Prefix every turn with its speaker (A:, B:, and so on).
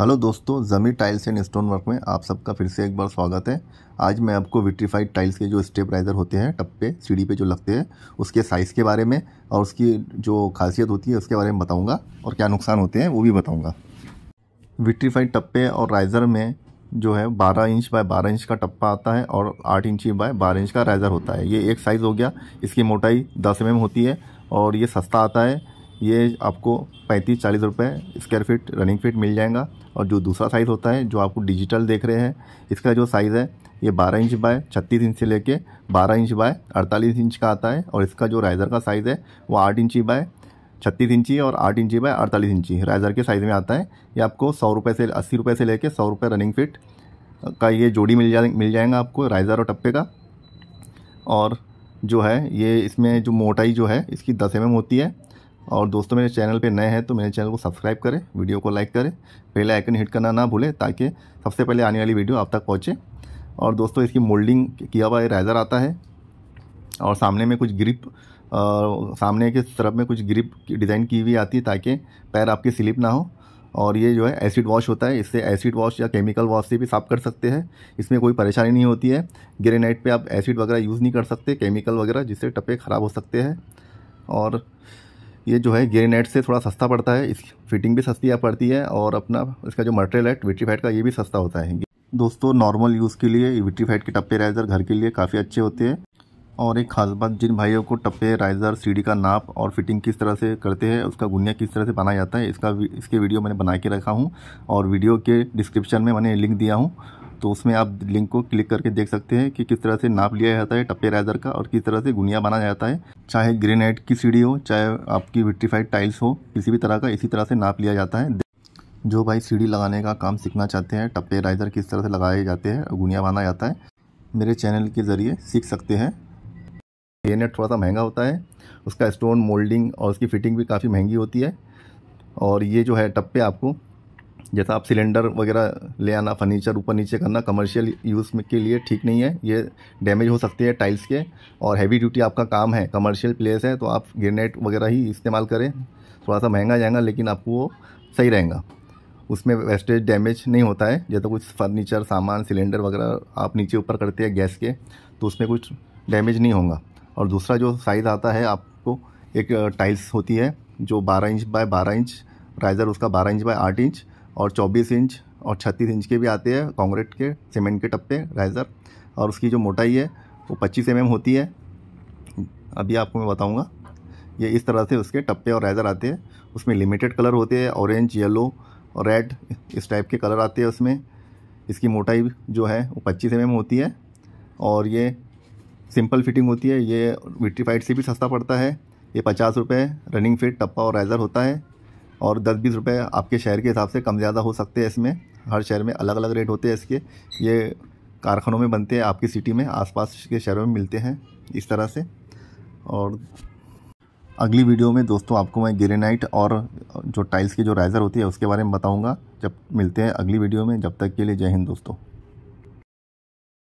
A: hello दोस्तों Zameer tiles and stone work में आप सबका फिर से एक बार स्वागत है आज मैं आपको विट्रीफाइड टाइल्स के जो स्टेप राइज़र होते हैं टप्पे सीढ़ी पे जो लगते हैं उसके साइज़ के बारे में और उसकी जो खासियत होती है उसके बारे में बताऊंगा और क्या नुकसान होते हैं वो भी बताऊँगा विट्रीफाइड टप्पे और राइज़र में जो है बारह इंच बाय बारह इंच का टप्पा आता है और आठ इंच बाय बारह इंच का राइज़र होता है ये एक साइज़ हो गया इसकी मोटाई दस एम mm होती है और ये सस्ता आता है ये आपको पैंतीस चालीस रुपये स्क्वायर फीट रनिंग फ़िट मिल जाएगा और जो दूसरा साइज़ होता है जो आपको डिजिटल देख रहे हैं इसका जो साइज़ है ये 12 इंच बाय 36 इंच से लेके 12 इंच बाय 48 इंच का आता है और इसका जो राइज़र का साइज़ है वो 8 इंची बाय 36 इंची और 8 इंची बाय 48 इंची राइज़र के साइज़ में आता है ये आपको सौ रुपये से अस्सी रुपये से लेके सौ रुपये रनिंग फिट का ये जोड़ी मिल जाए मिल जाएगा आपको राइज़र और टप्पे का और जो है ये इसमें जो मोटाई जो है इसकी दस एम mm होती है और दोस्तों मेरे चैनल पे नए हैं तो मेरे चैनल को सब्सक्राइब करें वीडियो को लाइक करें पहले आइकन हिट करना ना भूलें ताकि सबसे पहले आने वाली वीडियो आप तक पहुँचे और दोस्तों इसकी मोल्डिंग किया हुआ राइज़र आता है और सामने में कुछ ग्रिप और सामने के तरफ में कुछ ग्रिप की डिज़ाइन की हुई आती है ताकि पैर आपके स्लिप ना हो और ये जो है एसिड वॉश होता है इससे एसिड वॉश या केमिकल वॉश से भी साफ़ कर सकते हैं इसमें कोई परेशानी नहीं होती है ग्रेनाइट पे आप एसिड वगैरह यूज़ नहीं कर सकते केमिकल वगैरह जिससे टप्पे ख़राब हो सकते हैं और ये जो है ग्रेनाइट से थोड़ा सस्ता पड़ता है इस फिटिंग भी सस्ती पड़ती है और अपना इसका जो मटेरियल है विट्रीफाइड का ये भी सस्ता होता है दोस्तों नॉर्मल यूज़ के लिए विट्रीफाइड के टप्पे राइज़र घर के लिए काफ़ी अच्छे होते हैं और एक खास बात जिन भाइयों को टप्पे राइज़र सीढ़ी का नाप और फिटिंग किस तरह से करते हैं उसका गुनिया किस तरह से बनाया जाता है इसका इसके वीडियो मैंने बना के रखा हूँ और वीडियो के डिस्क्रिप्शन में मैंने लिंक दिया हूँ तो उसमें आप लिंक को क्लिक करके देख सकते हैं कि किस तरह से नाप लिया जाता है टप्पे राइजर का और किस तरह से गुनिया बनाया जाता है चाहे ग्रेनाइट की सीढ़ी हो चाहे आपकी विट्रीफाइड टाइल्स हो किसी भी तरह का इसी तरह से नाप लिया जाता है जो भाई सीढ़ी लगाने का काम सीखना चाहते हैं टप्पे राइजर किस तरह से लगाए जाते हैं और गुनिया बांधा जाता है मेरे चैनल के ज़रिए सीख सकते हैं ये नेट थोड़ा सा महंगा होता है उसका स्टोन मोल्डिंग और उसकी फिटिंग भी काफ़ी महंगी होती है और ये जो है टप्पे आपको जैसा आप सिलेंडर वगैरह ले आना फर्नीचर ऊपर नीचे करना कमर्शियल यूज़ में के लिए ठीक नहीं है ये डैमेज हो सकती है टाइल्स के और हैवी ड्यूटी आपका काम है कमर्शियल प्लेस है तो आप ग्रेनेट वगैरह ही इस्तेमाल करें थोड़ा सा महंगा जाएगा लेकिन आपको वो सही रहेगा उसमें वेस्टेज डैमेज नहीं होता है जैसे कुछ फर्नीचर सामान सिलेंडर वगैरह आप नीचे ऊपर करते हैं गैस के तो उसमें कुछ डैमेज नहीं होगा और दूसरा जो साइज़ आता है आपको एक टाइल्स uh, होती है जो बारह इंच बाय बारह इंच राइज़र उसका बारह इंच बाय आठ इंच और चौबीस इंच और छत्तीस इंच के भी आते हैं कॉन्क्रीट के सीमेंट के टप्पे राइज़र और उसकी जो मोटाई है वो पच्चीस एम mm होती है अभी आपको मैं बताऊँगा ये इस तरह से उसके टप्पे और राइज़र आते हैं उसमें लिमिटेड कलर होते हैं ऑरेंज येलो और रेड इस टाइप के कलर आते हैं उसमें इसकी मोटाई जो है वो पच्चीस एम mm होती है और ये सिंपल फिटिंग होती है ये विट्रीफाइड से भी सस्ता पड़ता है ये पचास रुपये रनिंग फिट टप्पा और राइज़र होता है और दस बीस रुपये आपके शहर के हिसाब से कम ज़्यादा हो सकते हैं इसमें हर शहर में अलग अलग रेट होते हैं इसके ये कारखानों में बनते हैं आपकी सिटी में आसपास के शहरों में मिलते हैं इस तरह से और अगली वीडियो में दोस्तों आपको मैं ग्रेनाइट और जो टाइल्स की जो राइज़र होती है उसके बारे में बताऊंगा जब मिलते हैं अगली वीडियो में जब तक के लिए जय हिंद दोस्तों